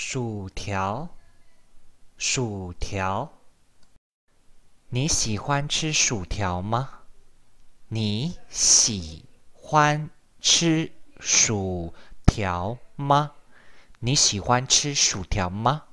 薯条，薯条，你喜欢吃薯条吗？你喜欢吃薯条吗？你喜欢吃薯条吗？